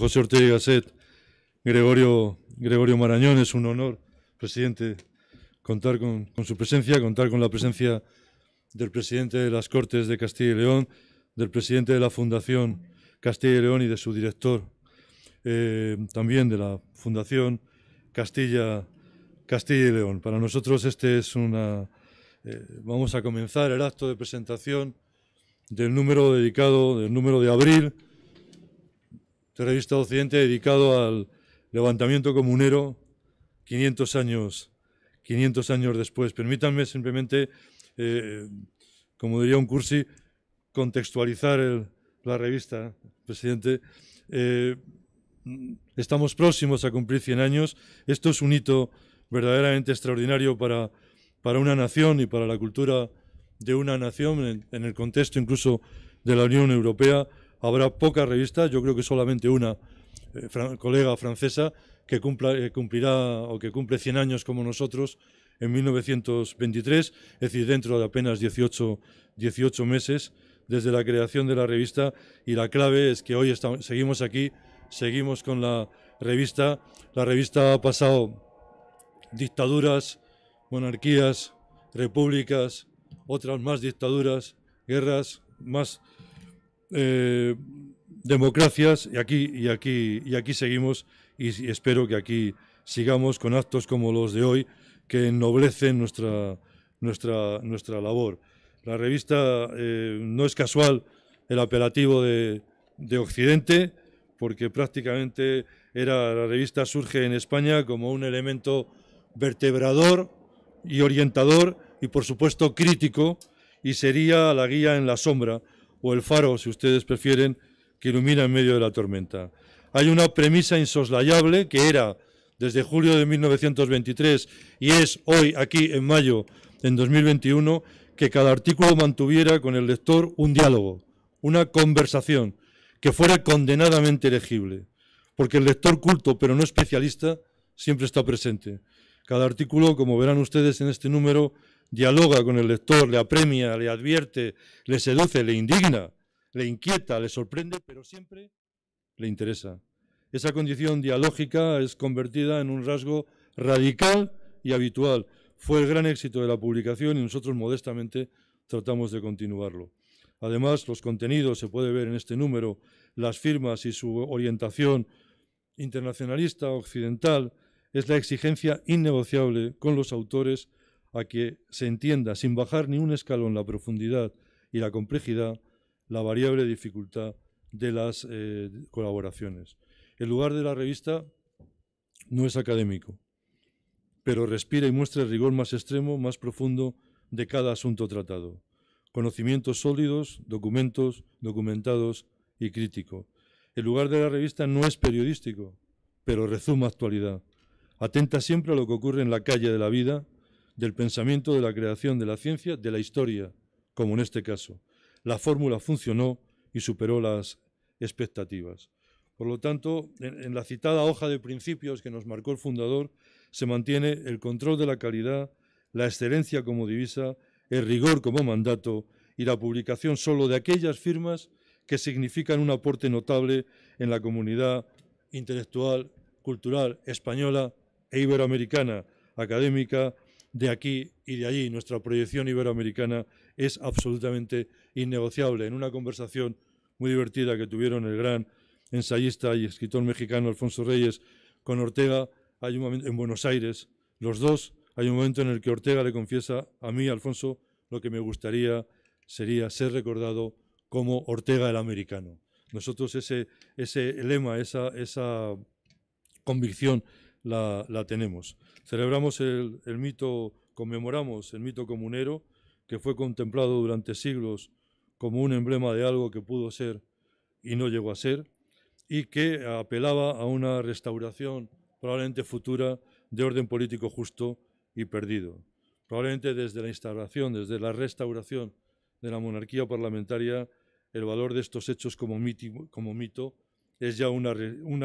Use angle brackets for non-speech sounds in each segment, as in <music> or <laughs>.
José Ortega y Gregorio, Gregorio Marañón, es un honor, presidente, contar con, su presencia, contar con la presencia del presidente de las Cortes de Castilla y León, del presidente de la Fundación Castilla y León y de su director, eh, también de la Fundación Castilla, Castilla y León. Para nosotros este es una... Eh, vamos a comenzar el acto de presentación del número dedicado, del número de abril Revista Occidente dedicado al levantamiento comunero 500 años, 500 años después. Permítanme simplemente, eh, como diría un cursi, contextualizar la revista, presidente. Eh, estamos próximos a cumplir 100 años. Esto es un hito verdaderamente extraordinario para, para una nación y para la cultura de una nación en el contexto incluso de la Unión Europea habrá pocas revistas, yo creo que solamente una eh, colega francesa que cumpla, eh, cumplirá o que cumple 100 años como nosotros en 1923, es decir, dentro de apenas 18, 18 meses desde la creación de la revista y la clave es que hoy seguimos aquí, seguimos con la revista. La revista ha pasado dictaduras, monarquías, repúblicas, otras más dictaduras, guerras, más eh, democracias y aquí, y, aquí, y aquí seguimos y, espero que aquí sigamos con actos como los de hoy que ennoblecen nuestra, nuestra, nuestra labor. La revista eh, no es casual el apelativo de, de Occidente, porque prácticamente era, la revista surge en España como un elemento vertebrador y orientador y por supuesto crítico y sería la guía en la sombra o el faro, si ustedes prefieren, que ilumina en medio de la tormenta. Hay una premisa insoslayable que era desde julio de 1923 y es hoy, aquí en mayo, en 2021, que cada artículo mantuviera con el lector un diálogo, una conversación, que fuera condenadamente elegible, porque el lector culto, pero no especialista, siempre está presente. Cada artículo, como verán ustedes en este número, dialoga con el lector, le apremia, le advierte, le seduce, le indigna, le inquieta, le sorprende, pero siempre le interesa. Esa condición dialógica es convertida en un rasgo radical y habitual. Fue el gran éxito de la publicación y nosotros modestamente tratamos de continuarlo. Además, los contenidos se puede ver en este número, las firmas y su orientación internacionalista, occidental, es la exigencia innegociable con los autores a que se entienda, sin bajar ni un escalón, la profundidad y la complejidad, la variable dificultad de las eh, colaboraciones. El lugar de la revista no es académico, pero respira y muestra el rigor más extremo, más profundo de cada asunto tratado. Conocimientos sólidos, documentos, documentados y crítico. El lugar de la revista no es periodístico, pero rezuma actualidad. Atenta siempre a lo que ocurre en la calle de la vida, del pensamiento de la creación de la ciencia, de la historia, como en este caso. La fórmula funcionó y superó las expectativas. Por lo tanto, en, la citada hoja de principios que nos marcó el fundador, se mantiene el control de la calidad, la excelencia como divisa, el rigor como mandato y la publicación solo de aquellas firmas que significan un aporte notable en la comunidad intelectual, cultural, española e iberoamericana, académica de aquí y de allí. Nuestra proyección iberoamericana es absolutamente innegociable. En una conversación muy divertida que tuvieron el gran ensayista y escritor mexicano Alfonso Reyes con Ortega hay un momento, en Buenos Aires, los dos, hay un momento en el que Ortega le confiesa a mí, Alfonso, lo que me gustaría sería ser recordado como Ortega el americano. Nosotros ese, ese lema, esa, esa convicción la, tenemos. Celebramos el, mito, conmemoramos el mito comunero, que fue contemplado durante siglos como un emblema de algo que pudo ser y no llegó a ser, y que apelaba a una restauración probablemente futura de orden político justo y perdido. Probablemente desde la instauración, desde la restauración de la monarquía parlamentaria, el valor de estos hechos como, mito, como mito es ya una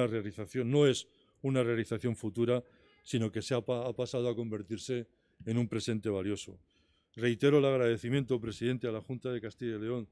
realización, no es una realización futura, sino que se ha, pasado a convertirse en un presente valioso. Reitero el agradecimiento, presidente, a la Junta de Castilla y León,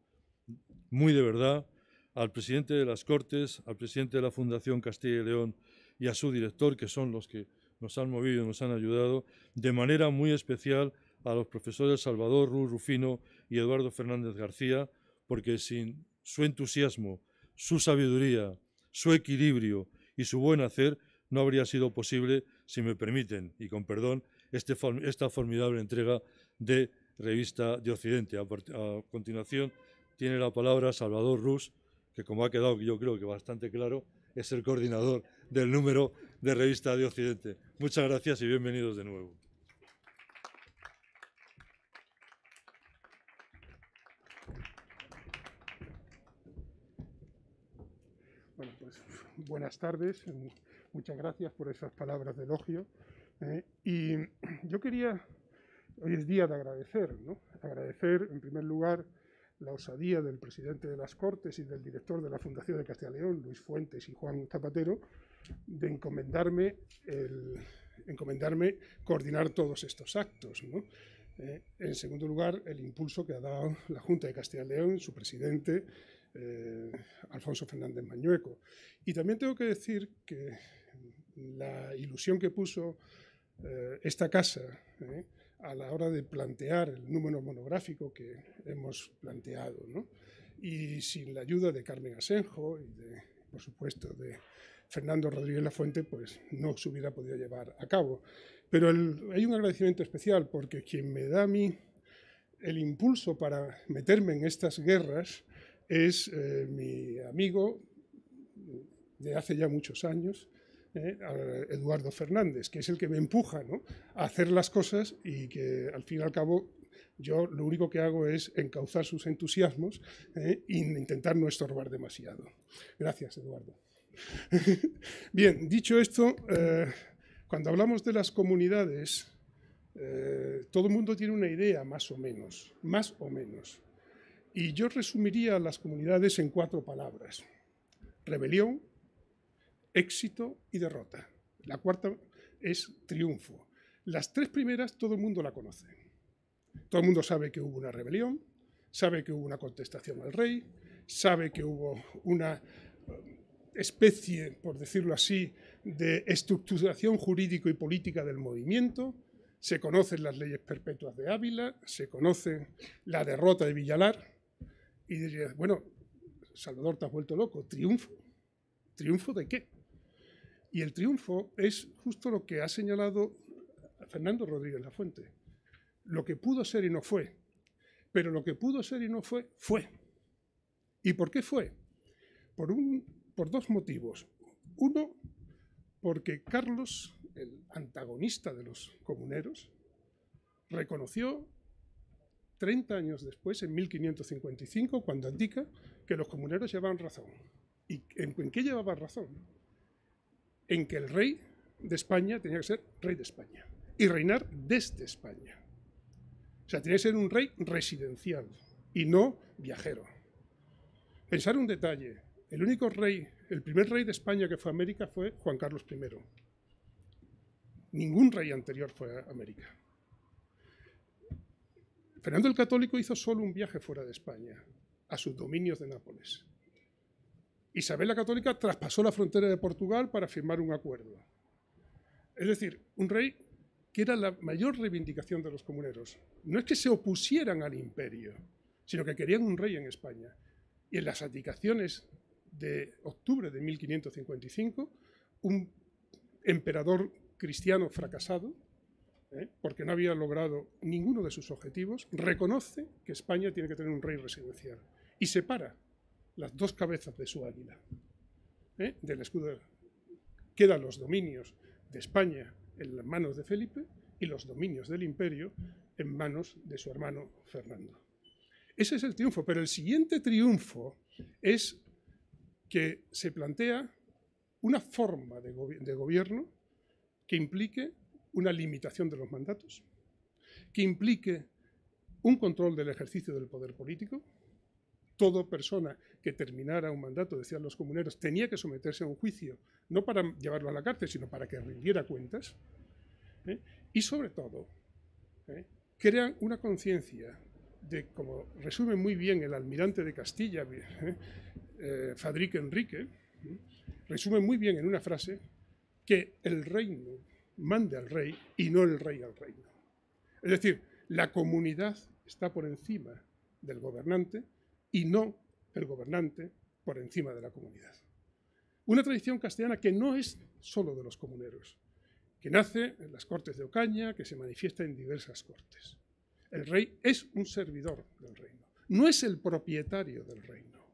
muy de verdad, al presidente de las Cortes, al presidente de la Fundación Castilla y León y a su director, que son los que nos han movido, nos han ayudado, de manera muy especial a los profesores Salvador Rufino y Eduardo Fernández García, porque sin su entusiasmo, su sabiduría, su equilibrio y su buen hacer, no habría sido posible, si me permiten y con perdón, este, esta formidable entrega de Revista de Occidente. A, continuación tiene la palabra Salvador Rus, que como ha quedado yo creo que bastante claro, es el coordinador del número de Revista de Occidente. Muchas gracias y bienvenidos de nuevo. Pues, buenas tardes. Muchas gracias por esas palabras de elogio. Eh, y <clears throat> yo quería, hoy es día de agradecer, ¿no? Agradecer, en primer lugar, la osadía del presidente de las Cortes y del director de la Fundación de Castilla y León, Luis Fuentes y Juan Zapatero, de encomendarme, encomendarme coordinar todos estos actos. ¿no? Eh, en segundo lugar, el impulso que ha dado la Junta de Castilla y León, su presidente, eh, Alfonso Fernández Mañueco. Y también tengo que decir que la ilusión que puso eh, esta casa ¿eh? a la hora de plantear el número monográfico que hemos planteado, y sin la ayuda de Carmen Asenjo y, por supuesto, de Fernando Rodríguez Lafuente, pues no se hubiera podido llevar a cabo. Pero hay un agradecimiento especial porque quien me da a mí el impulso para meterme en estas guerras es eh, mi amigo de hace ya muchos años, ¿eh? Eduardo Fernández, que es el que me empuja a hacer las cosas y que al fin y al cabo yo lo único que hago es encauzar sus entusiasmos y ¿eh? e intentar no estorbar demasiado. Gracias, Eduardo. <laughs> Bien, dicho esto, eh, cuando hablamos de las comunidades, todo el mundo tiene una idea, más o menos, más o menos. Y yo resumiría las comunidades en cuatro palabras. Rebelión, éxito y derrota. La cuarta es triunfo. Las tres primeras todo el mundo la conoce. Todo el mundo sabe que hubo una rebelión, sabe que hubo una contestación al rey, sabe que hubo una eh, especie, por decirlo así, de estructuración jurídico y política del movimiento, se conocen las leyes perpetuas de Ávila, se conoce la derrota de Villalar, y diría, bueno, Salvador, te has vuelto loco, triunfo, triunfo de qué? Y el triunfo es justo lo que ha señalado Fernando Rodríguez Lafuente. Lo que pudo ser y no fue. Pero lo que pudo ser y no fue, fue. ¿Y por qué fue? Por, dos motivos. Uno, porque Carlos, el antagonista de los comuneros, reconoció 30 años después, en 1555, cuando indica que los comuneros llevaban razón. ¿Y en, en qué llevaban razón? en que el rey de España tenía que ser rey de España y reinar desde España. O sea, tenía que ser un rey residencial y no viajero. Pensar un detalle, el único rey, el primer rey de España que fue a América fue Juan Carlos I. Ningún rey anterior fue a América. Fernando el Católico hizo solo un viaje fuera de España, a sus dominios de Nápoles. Isabel la Católica traspasó la frontera de Portugal para firmar un acuerdo. Es decir, un rey que era la mayor reivindicación de los comuneros. No es que se opusieran al imperio, sino que querían un rey en España. Y en las abdicaciones de octubre de 1555, un emperador cristiano fracasado, ¿eh? porque no había logrado ninguno de sus objetivos, reconoce que España tiene que tener un rey residencial y se para las dos cabezas de su águila, ¿eh? del escudo. Quedan los dominios de España en las manos de Felipe y los dominios del imperio en manos de su hermano Fernando. Ese es el triunfo, pero el siguiente triunfo es que se plantea una forma de, de gobierno que implique una limitación de los mandatos, que implique un control del ejercicio del poder político, toda persona que terminara un mandato, decían los comuneros, tenía que someterse a un juicio, no para llevarlo a la cárcel, sino para que rindiera cuentas. ¿eh? Y sobre todo, ¿eh? crean una conciencia de, como resume muy bien el almirante de Castilla, eh, eh Fadrique Enrique, resume muy bien en una frase que el reino manda al rey y no el rey al reino. Es decir, la comunidad está por encima del gobernante y no el gobernante por encima de la comunidad. Una tradición castellana que no es solo de los comuneros, que nace en las cortes de Ocaña, que se manifiesta en diversas cortes. El rey es un servidor del reino, no es el propietario del reino.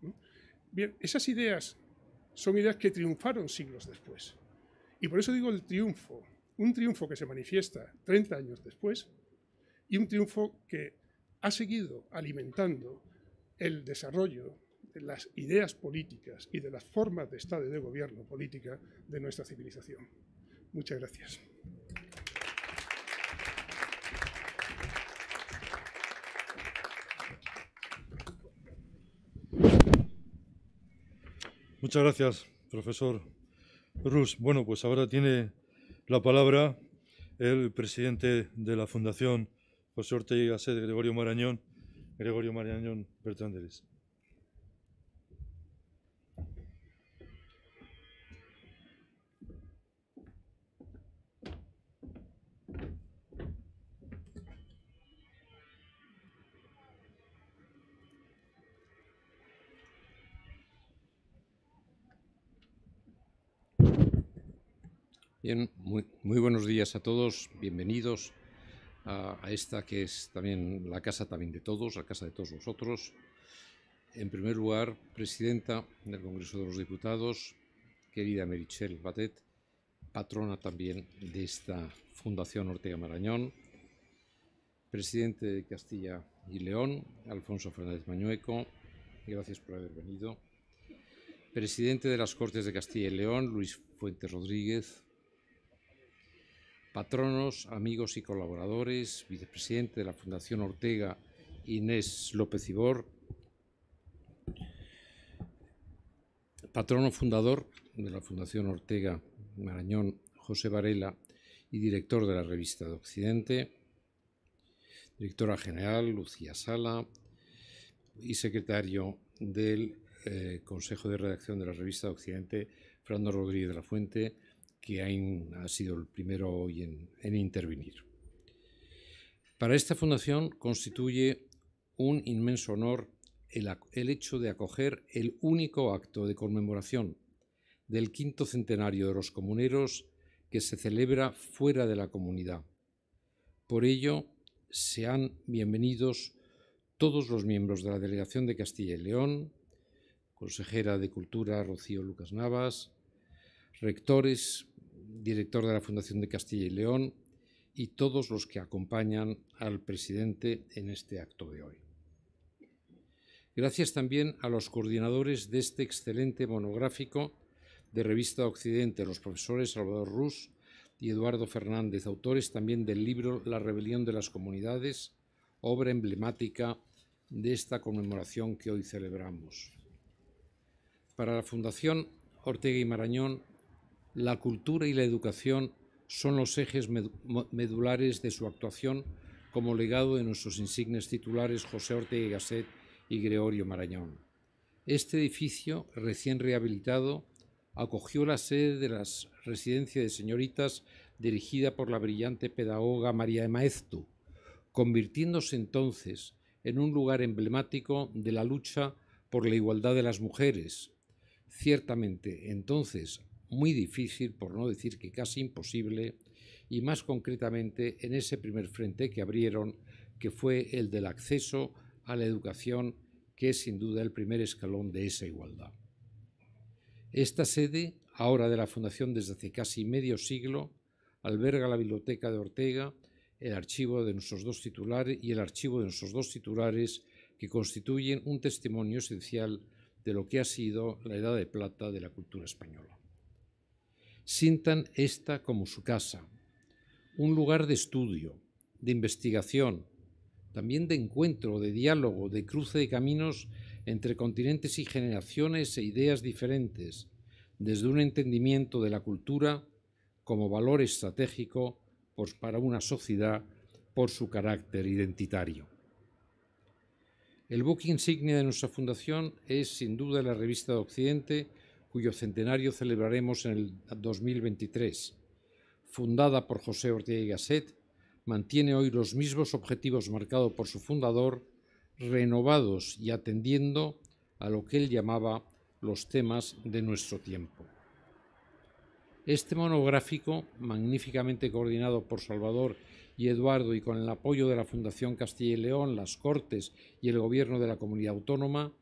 ¿Mm? Bien, esas ideas son ideas que triunfaron siglos después. Y por eso digo el triunfo, un triunfo que se manifiesta 30 años después y un triunfo que ha seguido alimentando el desarrollo de las ideas políticas y de las formas de Estado y de gobierno política de nuestra civilización. Muchas gracias. Muchas gracias, profesor Rus. Bueno, pues ahora tiene la palabra el presidente de la Fundación por suerte Gregorio Marañón, Gregorio Marañón Bertrán Bien, muy buenos días a todos, bienvenidos a, esta que es también la casa también de todos, la casa de todos vosotros. En primer lugar, presidenta del Congreso de los Diputados, querida Merichelle Batet, patrona también de esta Fundación Ortega Marañón, presidente de Castilla y León, Alfonso Fernández Mañueco, gracias por haber venido. Presidente de las Cortes de Castilla y León, Luis Fuentes Rodríguez, patronos, amigos y colaboradores, vicepresidente de la Fundación Ortega, Inés López Ibor, patrono fundador de la Fundación Ortega Marañón, José Varela, y director de la revista de Occidente, directora general, Lucía Sala, y secretario del eh, Consejo de Redacción de la revista de Occidente, Fernando Rodríguez de la Fuente, que ha sido el primero hoy en, intervenir. Para esta fundación constituye un inmenso honor el hecho de acoger el único acto de conmemoración del quinto centenario de los comuneros que se celebra fuera de la comunidad. Por ello, sean bienvenidos todos los miembros de la Delegación de Castilla y León, consejera de Cultura Rocío Lucas Navas, rectores, director de la Fundación de Castilla y León y todos los que acompañan al presidente en este acto de hoy. Gracias también a los coordinadores de este excelente monográfico de Revista Occidente, los profesores Salvador Rus y Eduardo Fernández, autores también del libro La rebelión de las comunidades, obra emblemática de esta conmemoración que hoy celebramos. Para la Fundación Ortega y Marañón, la cultura y la educación son los ejes medulares de su actuación como legado de nuestros insignes titulares José Ortega y Gasset y Gregorio Marañón. Este edificio, recién rehabilitado, acogió la sede de la residencia de señoritas dirigida por la brillante pedagoga María de Maeztu, convirtiéndose entonces en un lugar emblemático de la lucha por la igualdad de las mujeres. Ciertamente, entonces, muy difícil, por no decir que casi imposible, y más concretamente en ese primer frente que abrieron, que fue el del acceso a la educación, que es sin duda el primer escalón de esa igualdad. Esta sede, ahora de la Fundación desde hace casi medio siglo, alberga la biblioteca de Ortega, el archivo de nuestros dos titulares y el archivo de nuestros dos titulares que constituyen un testimonio esencial de lo que ha sido la edad de plata de la cultura española sintan esta como su casa, un lugar de estudio, de investigación, también de encuentro, de diálogo, de cruce de caminos entre continentes y generaciones e ideas diferentes, desde un entendimiento de la cultura como valor estratégico pues, para una sociedad por su carácter identitario. El book insignia de nuestra fundación es sin duda la revista de Occidente, cuyo centenario celebraremos en el 2023. Fundada por José Ortega y Gasset, mantiene hoy los mismos objetivos marcados por su fundador, renovados y atendiendo a lo que él llamaba los temas de nuestro tiempo. Este monográfico, magníficamente coordinado por Salvador y Eduardo y con el apoyo de la Fundación Castilla y León, las Cortes y el Gobierno de la Comunidad Autónoma,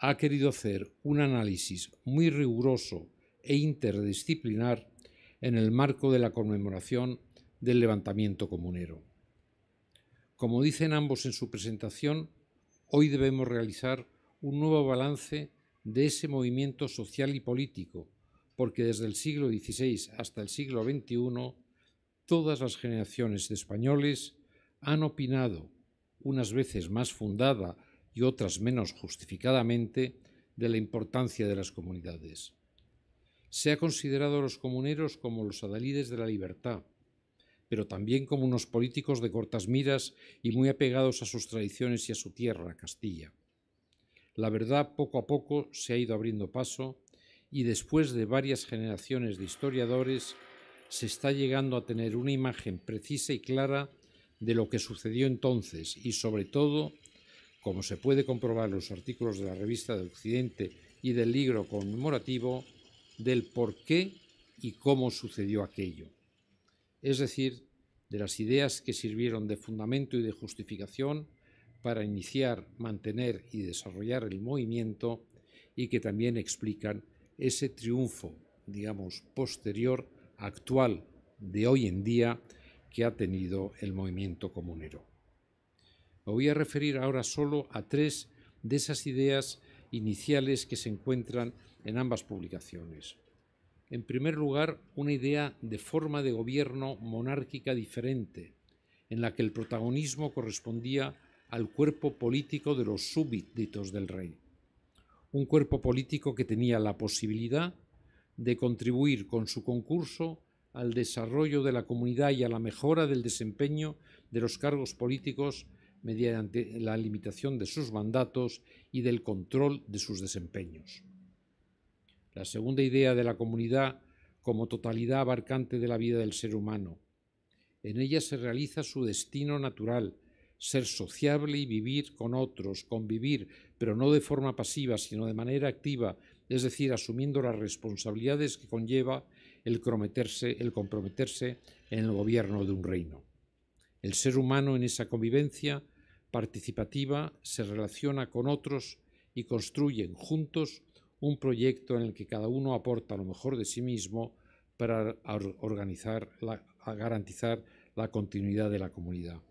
ha querido hacer un análisis muy riguroso e interdisciplinar en el marco de la conmemoración del levantamiento comunero. Como dicen ambos en su presentación, hoy debemos realizar un nuevo balance de ese movimiento social y político, porque desde el siglo XVI hasta el siglo XXI, todas las generaciones de españoles han opinado, unas veces más fundada y otras menos justificadamente de la importancia de las comunidades. Se ha considerado a los comuneros como los adalides de la libertad, pero también como unos políticos de cortas miras y muy apegados a sus tradiciones y a su tierra, Castilla. La verdad poco a poco se ha ido abriendo paso y después de varias generaciones de historiadores se está llegando a tener una imagen precisa y clara de lo que sucedió entonces y sobre todo como se puede comprobar en los artículos de la revista de Occidente y del libro conmemorativo del por qué y cómo sucedió aquello, es decir, de las ideas que sirvieron de fundamento y de justificación para iniciar, mantener y desarrollar el movimiento y que también explican ese triunfo, digamos, posterior, actual, de hoy en día, que ha tenido el movimiento comunero voy a referir ahora solo a tres de esas ideas iniciales que se encuentran en ambas publicaciones. En primer lugar, una idea de forma de gobierno monárquica diferente, en la que el protagonismo correspondía al cuerpo político de los súbditos del rey. Un cuerpo político que tenía la posibilidad de contribuir con su concurso al desarrollo de la comunidad y a la mejora del desempeño de los cargos políticos mediante la limitación de sus mandatos y del control de sus desempeños. La segunda idea de la comunidad como totalidad abarcante de la vida del ser humano. En ella se realiza su destino natural, ser sociable y vivir con otros, convivir, pero no de forma pasiva, sino de manera activa, es decir, asumiendo las responsabilidades que conlleva el comprometerse, el comprometerse en el gobierno de un reino. El ser humano en esa convivencia participativa se relaciona con otros y construyen juntos un proyecto en el que cada uno aporta lo mejor de sí mismo para organizar garantizar la continuidad de la comunidad.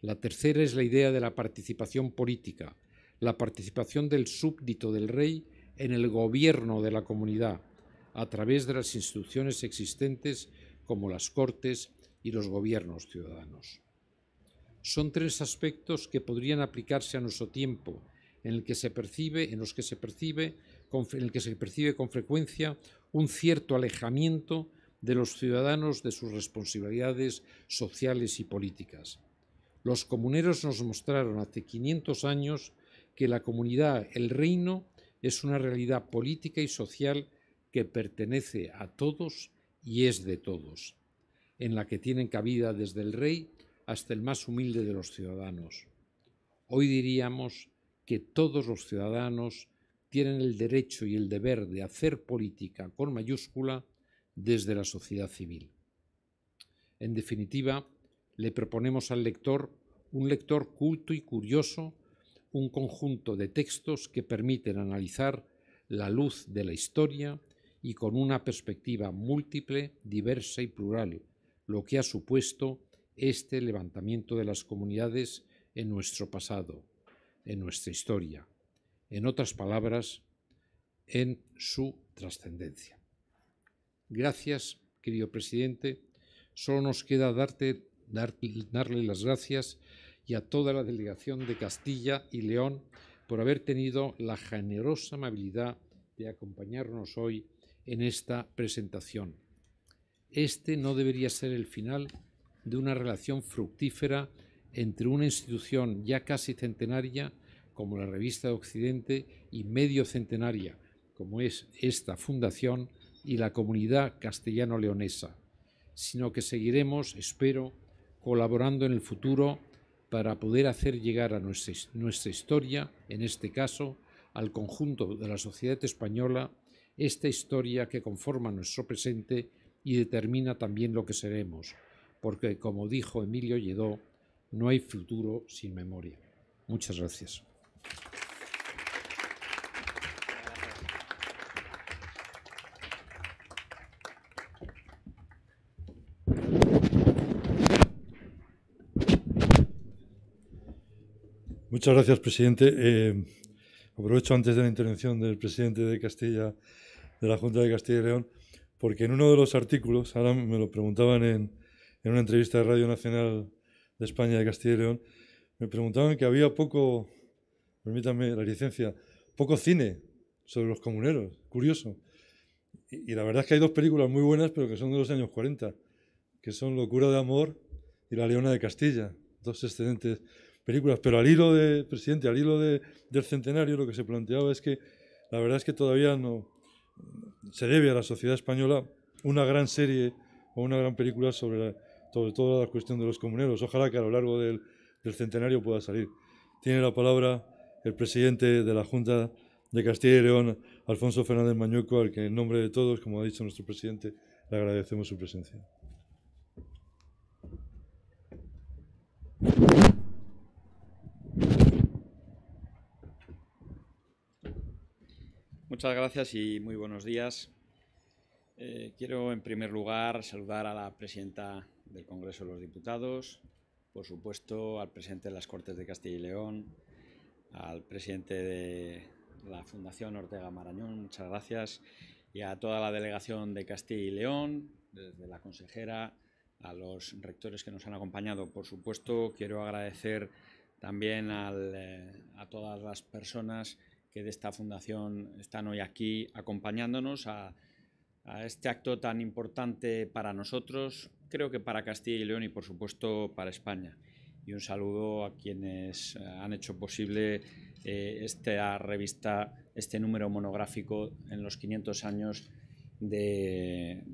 La tercera es la idea de la participación política, la participación del súbdito del rey en el gobierno de la comunidad, a través de las instituciones existentes como las cortes, y los gobiernos ciudadanos. Son tres aspectos que podrían aplicarse a nuestro tiempo, en el que se percibe, en los que se percibe, el que se percibe con frecuencia un cierto alejamiento de los ciudadanos de sus responsabilidades sociales y políticas. Los comuneros nos mostraron hace 500 años que la comunidad, el reino, es una realidad política y social que pertenece a todos y es de todos en la que tienen cabida desde el rey hasta el más humilde de los ciudadanos. Hoy diríamos que todos los ciudadanos tienen el derecho y el deber de hacer política con mayúscula desde la sociedad civil. En definitiva, le proponemos al lector un lector culto y curioso, un conjunto de textos que permiten analizar la luz de la historia y con una perspectiva múltiple, diversa y plural, lo que ha supuesto este levantamiento de las comunidades en nuestro pasado, en nuestra historia, en otras palabras, en su trascendencia. Gracias, querido presidente. Solo nos queda darte, darle las gracias y a toda la delegación de Castilla y León por haber tenido la generosa amabilidad de acompañarnos hoy en esta presentación este no debería ser el final de una relación fructífera entre una institución ya casi centenaria como la Revista de Occidente y medio centenaria como es esta fundación y la comunidad castellano-leonesa, sino que seguiremos, espero, colaborando en el futuro para poder hacer llegar a nuestra, nuestra historia, en este caso, al conjunto de la sociedad española, esta historia que conforma nuestro presente y determina también lo que seremos, porque como dijo Emilio Lledó, no hay futuro sin memoria. Muchas gracias. Muchas gracias, presidente. Eh, aprovecho antes de la intervención del presidente de Castilla, de la Junta de Castilla y León, porque en uno de los artículos, ahora me lo preguntaban en, en una entrevista de Radio Nacional de España de Castilla y León, me preguntaban que había poco, permítanme la licencia, poco cine sobre los comuneros, curioso. Y, la verdad es que hay dos películas muy buenas, pero que son de los años 40, que son Locura de Amor y La Leona de Castilla, dos excelentes películas. Pero al hilo de, presidente, al hilo del centenario, lo que se planteaba es que la verdad es que todavía no, se debe a la sociedad española una gran serie o una gran película sobre, toda sobre la cuestión de los comuneros. Ojalá que a lo largo del, del centenario pueda salir. Tiene la palabra el presidente de la Junta de Castilla y León, Alfonso Fernández Mañueco, al que en nombre de todos, como ha dicho nuestro presidente, le agradecemos su presencia. Muchas gracias y muy buenos días. Eh, quiero, en primer lugar, saludar a la presidenta del Congreso de los Diputados, por supuesto, al presidente de las Cortes de Castilla y León, al presidente de la Fundación Ortega Marañón, muchas gracias, y a toda la delegación de Castilla y León, desde la consejera, a los rectores que nos han acompañado. Por supuesto, quiero agradecer también eh, a todas las personas que de esta fundación están hoy aquí acompañándonos a, este acto tan importante para nosotros, creo que para Castilla y León y por supuesto para España. Y un saludo a quienes eh, han hecho posible eh, esta revista, este número monográfico en los 500 años del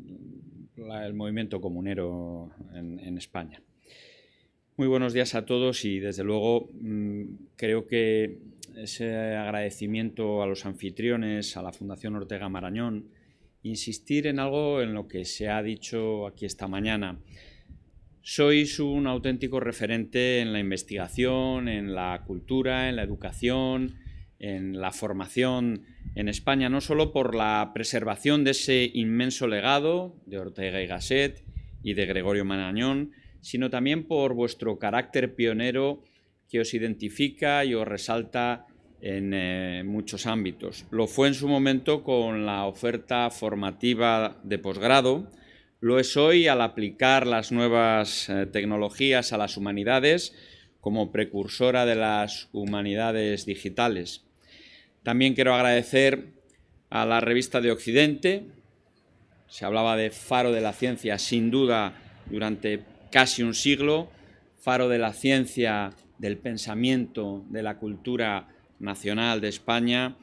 el movimiento comunero en, España. Muy buenos días a todos y desde luego mm, creo que ese agradecimiento a los anfitriones, a la Fundación Ortega Marañón, insistir en algo en lo que se ha dicho aquí esta mañana. Sois un auténtico referente en la investigación, en la cultura, en la educación, en la formación en España, no solo por la preservación de ese inmenso legado de Ortega y Gasset y de Gregorio Marañón, sino también por vuestro carácter pionero que os identifica y os resalta en eh, muchos ámbitos. Lo fue en su momento con la oferta formativa de posgrado, lo es hoy al aplicar las nuevas eh, tecnologías a las humanidades como precursora de las humanidades digitales. También quiero agradecer a la revista de Occidente, se hablaba de faro de la ciencia sin duda durante casi un siglo, faro de la ciencia del pensamiento de la cultura nacional de España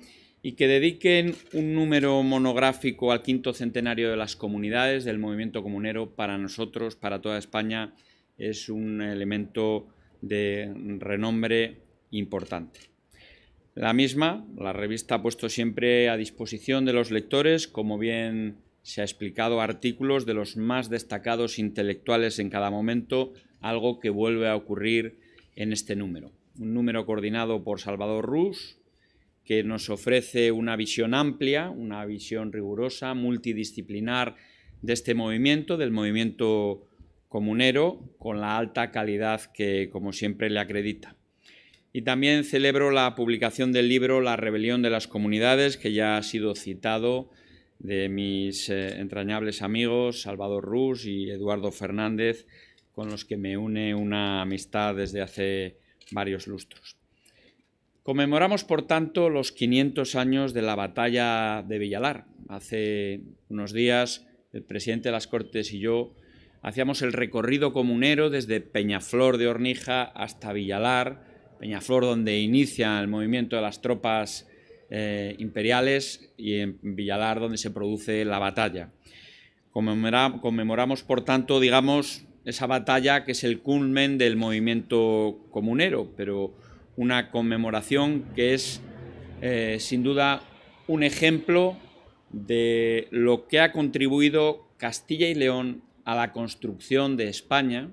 y que dediquen un número monográfico al quinto centenario de las comunidades del movimiento comunero para nosotros, para toda España, es un elemento de renombre importante. La misma, la revista ha puesto siempre a disposición de los lectores, como bien se ha explicado, artículos de los más destacados intelectuales en cada momento, algo que vuelve a ocurrir en este número. Un número coordinado por Salvador Rus, que nos ofrece una visión amplia, una visión rigurosa, multidisciplinar de este movimiento, del movimiento comunero, con la alta calidad que, como siempre, le acredita. Y también celebro la publicación del libro La rebelión de las comunidades, que ya ha sido citado de mis eh, entrañables amigos Salvador Rus y Eduardo Fernández, con los que me une una amistad desde hace varios lustros. Conmemoramos, por tanto, los 500 años de la batalla de Villalar. Hace unos días el presidente de las Cortes y yo hacíamos el recorrido comunero desde Peñaflor de Hornija hasta Villalar, Peñaflor donde inicia el movimiento de las tropas eh, imperiales y en Villalar donde se produce la batalla. conmemoramos, por tanto, digamos, esa batalla que es el culmen del movimiento comunero, pero una conmemoración que es eh, sin duda un ejemplo de lo que ha contribuido Castilla y León a la construcción de España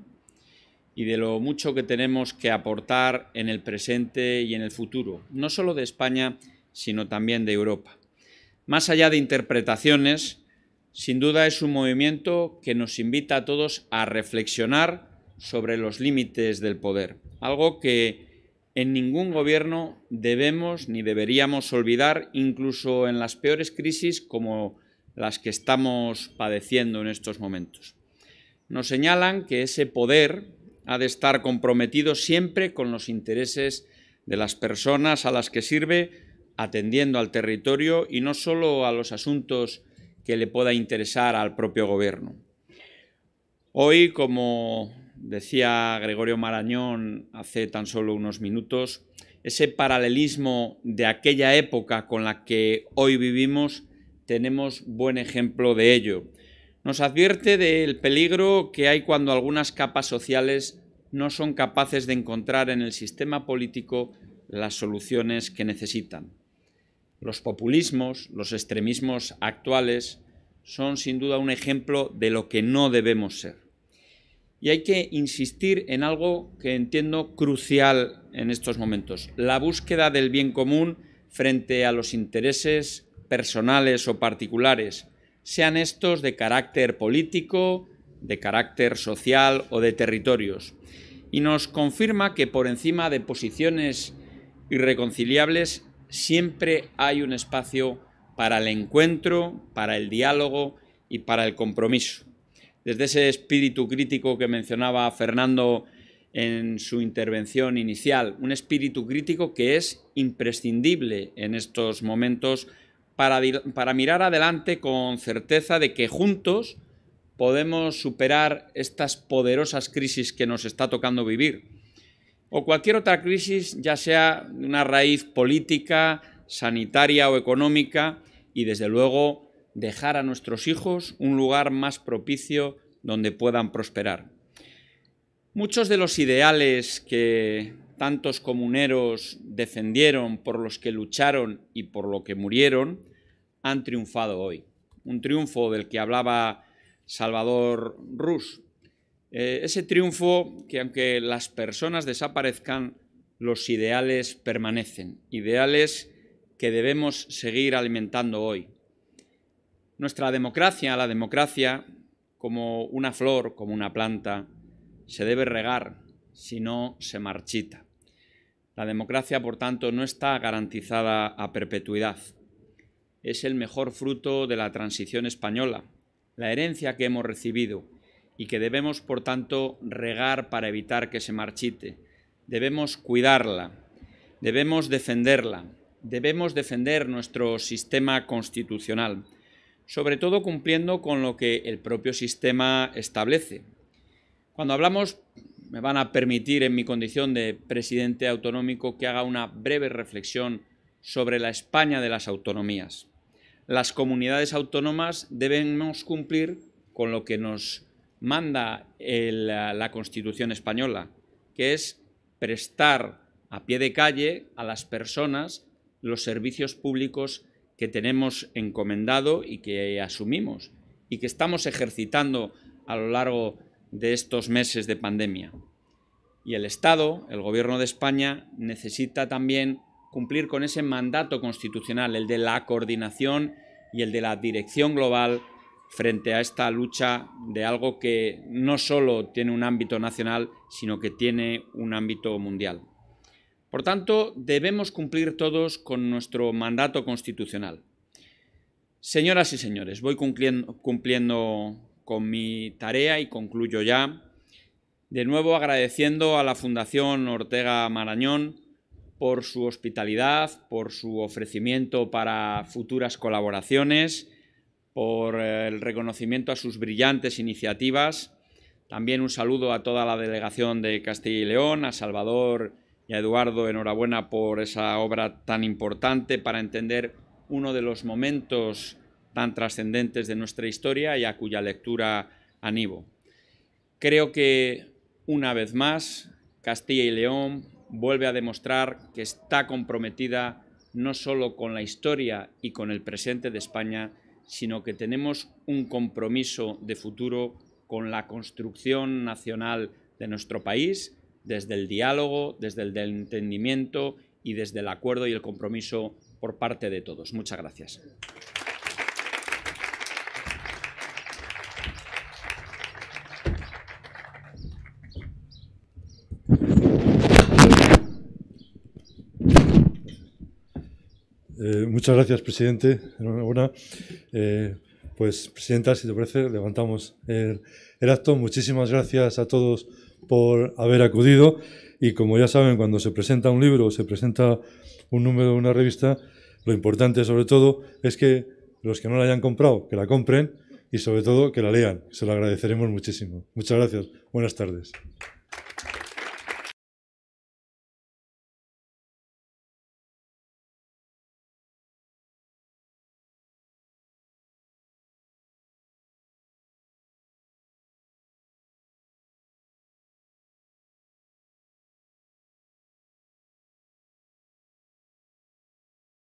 y de lo mucho que tenemos que aportar en el presente y en el futuro, no solo de España, sino también de Europa. Más allá de interpretaciones, sin duda es un movimiento que nos invita a todos a reflexionar sobre los límites del poder, algo que en ningún gobierno debemos ni deberíamos olvidar, incluso en las peores crisis como las que estamos padeciendo en estos momentos. Nos señalan que ese poder ha de estar comprometido siempre con los intereses de las personas a las que sirve, atendiendo al territorio y no solo a los asuntos que le pueda interesar al propio gobierno. Hoy, como decía Gregorio Marañón hace tan solo unos minutos, ese paralelismo de aquella época con la que hoy vivimos, tenemos buen ejemplo de ello. Nos advierte del peligro que hay cuando algunas capas sociales no son capaces de encontrar en el sistema político las soluciones que necesitan. Los populismos, los extremismos actuales son sin duda un ejemplo de lo que no debemos ser. Y hay que insistir en algo que entiendo crucial en estos momentos, la búsqueda del bien común frente a los intereses personales o particulares, sean estos de carácter político, de carácter social o de territorios. Y nos confirma que por encima de posiciones irreconciliables siempre hay un espacio para el encuentro, para el diálogo y para el compromiso. Desde ese espíritu crítico que mencionaba Fernando en su intervención inicial, un espíritu crítico que es imprescindible en estos momentos para, mirar adelante con certeza de que juntos podemos superar estas poderosas crisis que nos está tocando vivir o cualquier otra crisis, ya sea de una raíz política, sanitaria o económica, y desde luego dejar a nuestros hijos un lugar más propicio donde puedan prosperar. Muchos de los ideales que tantos comuneros defendieron, por los que lucharon y por lo que murieron, han triunfado hoy. Un triunfo del que hablaba Salvador Rus, eh, ese triunfo que aunque las personas desaparezcan, los ideales permanecen, ideales que debemos seguir alimentando hoy. Nuestra democracia, la democracia, como una flor, como una planta, se debe regar, si no se marchita. La democracia, por tanto, no está garantizada a perpetuidad. Es el mejor fruto de la transición española, la herencia que hemos recibido, y que debemos, por tanto, regar para evitar que se marchite. Debemos cuidarla, debemos defenderla, debemos defender nuestro sistema constitucional, sobre todo cumpliendo con lo que el propio sistema establece. Cuando hablamos, me van a permitir en mi condición de presidente autonómico que haga una breve reflexión sobre la España de las autonomías. Las comunidades autónomas debemos cumplir con lo que nos manda la Constitución española, que es prestar a pie de calle a las personas los servicios públicos que tenemos encomendado y que asumimos y que estamos ejercitando a lo largo de estos meses de pandemia. Y el Estado, el Gobierno de España, necesita también cumplir con ese mandato constitucional, el de la coordinación y el de la dirección global frente a esta lucha de algo que no solo tiene un ámbito nacional, sino que tiene un ámbito mundial. Por tanto, debemos cumplir todos con nuestro mandato constitucional. Señoras y señores, voy cumpliendo, con mi tarea y concluyo ya. De nuevo agradeciendo a la Fundación Ortega Marañón por su hospitalidad, por su ofrecimiento para futuras colaboraciones por eh, el reconocimiento a sus brillantes iniciativas. También un saludo a toda la delegación de Castilla y León, a Salvador y a Eduardo, enhorabuena por esa obra tan importante para entender uno de los momentos tan trascendentes de nuestra historia y a cuya lectura animo. Creo que, una vez más, Castilla y León vuelve a demostrar que está comprometida no solo con la historia y con el presente de España, sino que tenemos un compromiso de futuro con la construcción nacional de nuestro país, desde el diálogo, desde el entendimiento y desde el acuerdo y el compromiso por parte de todos. Muchas gracias. muchas gracias, presidente. Enhorabuena. Eh, pues, presidenta, si te parece, levantamos el, el, acto. Muchísimas gracias a todos por haber acudido. Y como ya saben, cuando se presenta un libro o se presenta un número de una revista, lo importante, sobre todo, es que los que no la hayan comprado, que la compren y, sobre todo, que la lean. Se lo agradeceremos muchísimo. Muchas gracias. Buenas tardes.